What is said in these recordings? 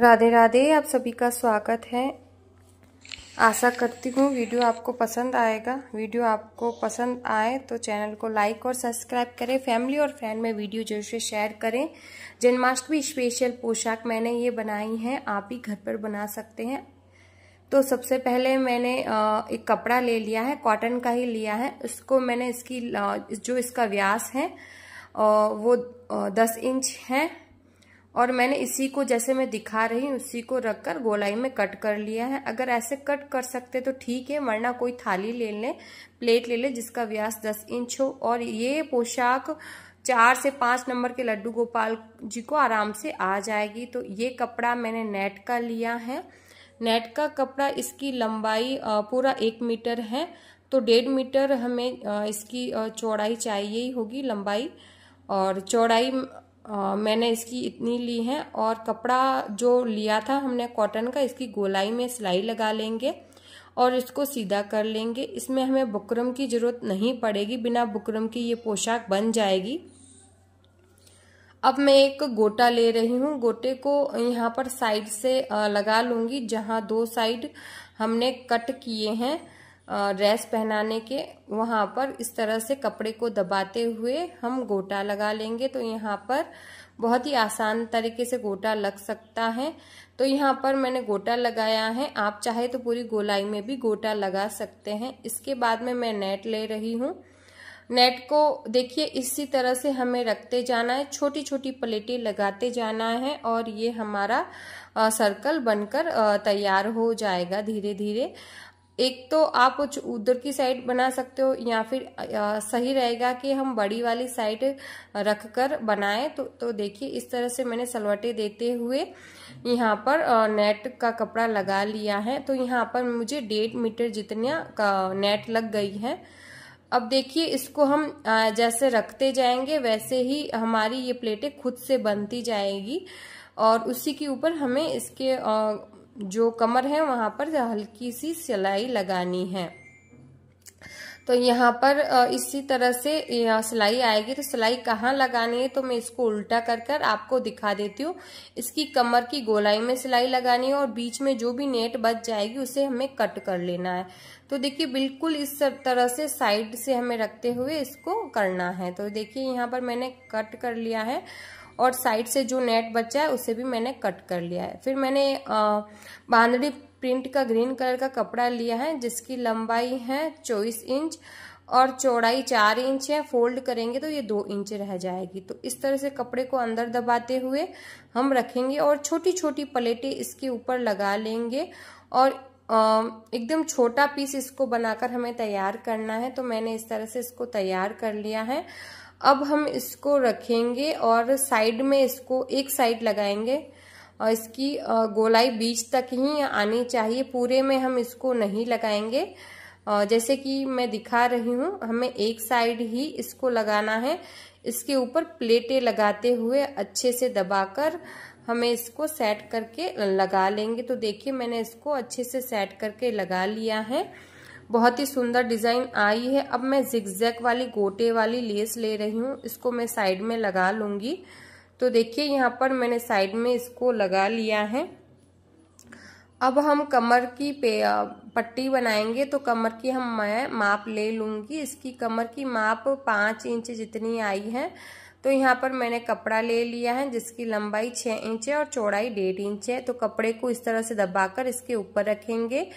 राधे राधे आप सभी का स्वागत है आशा करती हूँ वीडियो आपको पसंद आएगा वीडियो आपको पसंद आए तो चैनल को लाइक और सब्सक्राइब करें फैमिली और फ्रेंड में वीडियो जरूर से शेयर करें जन्माष्टमी स्पेशल पोशाक मैंने ये बनाई है आप ही घर पर बना सकते हैं तो सबसे पहले मैंने एक कपड़ा ले लिया है कॉटन का ही लिया है उसको मैंने इसकी जो इसका व्यास है वो दस इंच है और मैंने इसी को जैसे मैं दिखा रही हूँ उसी को रखकर गोलाई में कट कर लिया है अगर ऐसे कट कर सकते तो ठीक है वरना कोई थाली ले लें प्लेट ले लें जिसका व्यास दस इंच हो और ये पोशाक चार से पाँच नंबर के लड्डू गोपाल जी को आराम से आ जाएगी तो ये कपड़ा मैंने नेट का लिया है नेट का कपड़ा इसकी लंबाई पूरा एक मीटर है तो डेढ़ मीटर हमें इसकी चौड़ाई चाहिए ही होगी लंबाई और चौड़ाई मैंने इसकी इतनी ली है और कपड़ा जो लिया था हमने कॉटन का इसकी गोलाई में सिलाई लगा लेंगे और इसको सीधा कर लेंगे इसमें हमें बुकरम की ज़रूरत नहीं पड़ेगी बिना बुकरम की ये पोशाक बन जाएगी अब मैं एक गोटा ले रही हूँ गोटे को यहाँ पर साइड से लगा लूँगी जहाँ दो साइड हमने कट किए हैं ड्रेस पहनाने के वहाँ पर इस तरह से कपड़े को दबाते हुए हम गोटा लगा लेंगे तो यहाँ पर बहुत ही आसान तरीके से गोटा लग सकता है तो यहाँ पर मैंने गोटा लगाया है आप चाहे तो पूरी गोलाई में भी गोटा लगा सकते हैं इसके बाद में मैं नेट ले रही हूँ नेट को देखिए इसी तरह से हमें रखते जाना है छोटी छोटी प्लेटें लगाते जाना है और ये हमारा सर्कल बनकर तैयार हो जाएगा धीरे धीरे एक तो आप कुछ उधर की साइड बना सकते हो या फिर आ, सही रहेगा कि हम बड़ी वाली साइड रख कर बनाएं तो तो देखिए इस तरह से मैंने सलवटे देते हुए यहाँ पर नेट का कपड़ा लगा लिया है तो यहाँ पर मुझे डेढ़ मीटर जितना नेट लग गई है अब देखिए इसको हम जैसे रखते जाएंगे वैसे ही हमारी ये प्लेटें खुद से बनती जाएगी और उसी के ऊपर हमें इसके जो कमर है वहाँ पर हल्की सी सिलाई लगानी है तो यहाँ पर इसी तरह से सिलाई आएगी तो सिलाई कहाँ लगानी है तो मैं इसको उल्टा कर कर आपको दिखा देती हूँ इसकी कमर की गोलाई में सिलाई लगानी है और बीच में जो भी नेट बच जाएगी उसे हमें कट कर लेना है तो देखिए बिल्कुल इस तरह से साइड से हमें रखते हुए इसको करना है तो देखिए यहाँ पर मैंने कट कर लिया है और साइड से जो नेट बचा है उसे भी मैंने कट कर लिया है फिर मैंने बांधड़ी प्रिंट का ग्रीन कलर का कपड़ा लिया है जिसकी लंबाई है चौबीस इंच और चौड़ाई चार इंच है फोल्ड करेंगे तो ये दो इंच रह जाएगी तो इस तरह से कपड़े को अंदर दबाते हुए हम रखेंगे और छोटी छोटी प्लेटें इसके ऊपर लगा लेंगे और एकदम छोटा पीस इसको बनाकर हमें तैयार करना है तो मैंने इस तरह से इसको तैयार कर लिया है अब हम इसको रखेंगे और साइड में इसको एक साइड लगाएंगे और इसकी गोलाई बीच तक ही आनी चाहिए पूरे में हम इसको नहीं लगाएंगे जैसे कि मैं दिखा रही हूँ हमें एक साइड ही इसको लगाना है इसके ऊपर प्लेटें लगाते हुए अच्छे से दबाकर हमें इसको सेट करके लगा लेंगे तो देखिए मैंने इसको अच्छे से सेट करके लगा लिया है बहुत ही सुंदर डिज़ाइन आई है अब मैं जिगजैक वाली गोटे वाली लेस ले रही हूँ इसको मैं साइड में लगा लूंगी तो देखिए यहाँ पर मैंने साइड में इसको लगा लिया है अब हम कमर की पे पट्टी बनाएंगे तो कमर की हम मैं माप ले लूंगी इसकी कमर की माप पाँच इंच जितनी आई है तो यहाँ पर मैंने कपड़ा ले लिया है जिसकी लंबाई छः इंच है और चौड़ाई डेढ़ इंच है तो कपड़े को इस तरह से दबाकर इसके ऊपर रखेंगे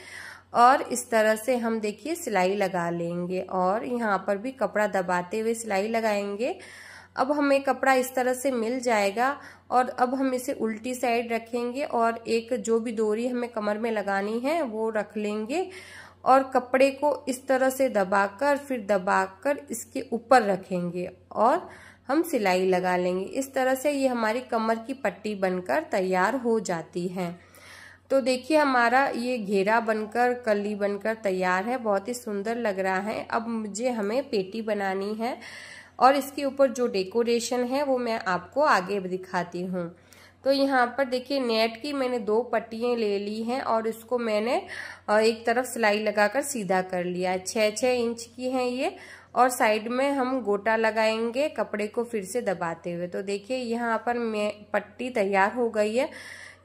और इस तरह से हम देखिए सिलाई लगा लेंगे और यहाँ पर भी कपड़ा दबाते हुए सिलाई लगाएंगे अब हमें कपड़ा इस तरह से मिल जाएगा और अब हम इसे उल्टी साइड रखेंगे और एक जो भी डोरी हमें कमर में लगानी है वो रख लेंगे और कपड़े को इस तरह से दबाकर फिर दबाकर इसके ऊपर रखेंगे और हम सिलाई लगा लेंगे इस तरह से ये हमारी कमर की पट्टी बनकर तैयार हो जाती है तो देखिए हमारा ये घेरा बनकर कली बनकर तैयार है बहुत ही सुंदर लग रहा है अब मुझे हमें पेटी बनानी है और इसके ऊपर जो डेकोरेशन है वो मैं आपको आगे दिखाती हूँ तो यहाँ पर देखिए नेट की मैंने दो पट्टियाँ ले ली हैं और इसको मैंने एक तरफ सिलाई लगाकर सीधा कर लिया है छः छः इंच की है ये और साइड में हम गोटा लगाएंगे कपड़े को फिर से दबाते हुए तो देखिए यहाँ पर मैं पट्टी तैयार हो गई है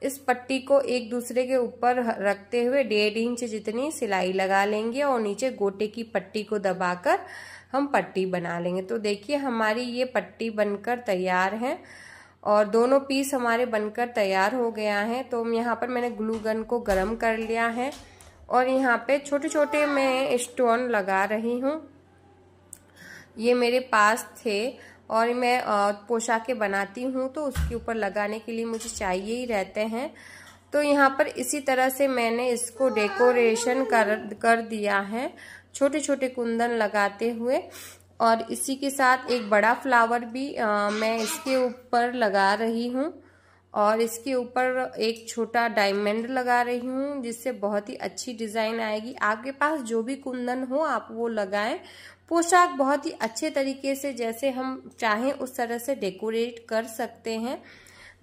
इस पट्टी को एक दूसरे के ऊपर रखते हुए डेढ़ इंच जितनी सिलाई लगा लेंगे और नीचे गोटे की पट्टी को दबाकर हम पट्टी बना लेंगे तो देखिए हमारी ये पट्टी बनकर तैयार है और दोनों पीस हमारे बनकर तैयार हो गया है तो यहाँ पर मैंने ग्लू गन को गर्म कर लिया है और यहाँ पे छोटे छोटे मैं स्टोन लगा रही हूँ ये मेरे पास थे और मैं पोशाकें बनाती हूँ तो उसके ऊपर लगाने के लिए मुझे चाहिए ही रहते हैं तो यहाँ पर इसी तरह से मैंने इसको डेकोरेशन कर कर दिया है छोटे छोटे कुंदन लगाते हुए और इसी के साथ एक बड़ा फ्लावर भी आ, मैं इसके ऊपर लगा रही हूँ और इसके ऊपर एक छोटा डायमंड लगा रही हूँ जिससे बहुत ही अच्छी डिज़ाइन आएगी आपके पास जो भी कुंदन हो आप वो लगाएं पोशाक बहुत ही अच्छे तरीके से जैसे हम चाहें उस तरह से डेकोरेट कर सकते हैं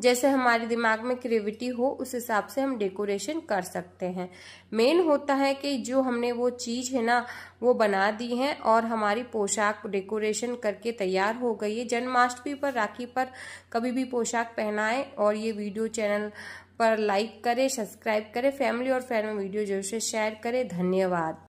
जैसे हमारे दिमाग में क्रिएविटी हो उस हिसाब से हम डेकोरेशन कर सकते हैं मेन होता है कि जो हमने वो चीज़ है ना वो बना दी है और हमारी पोशाक डेकोरेशन करके तैयार हो गई है जन्माष्टमी पर राखी पर कभी भी पोशाक पहनाएं और ये वीडियो चैनल पर लाइक करें सब्सक्राइब करें फैमिली और फ्रेंड में वीडियो जरूर से शेयर करें धन्यवाद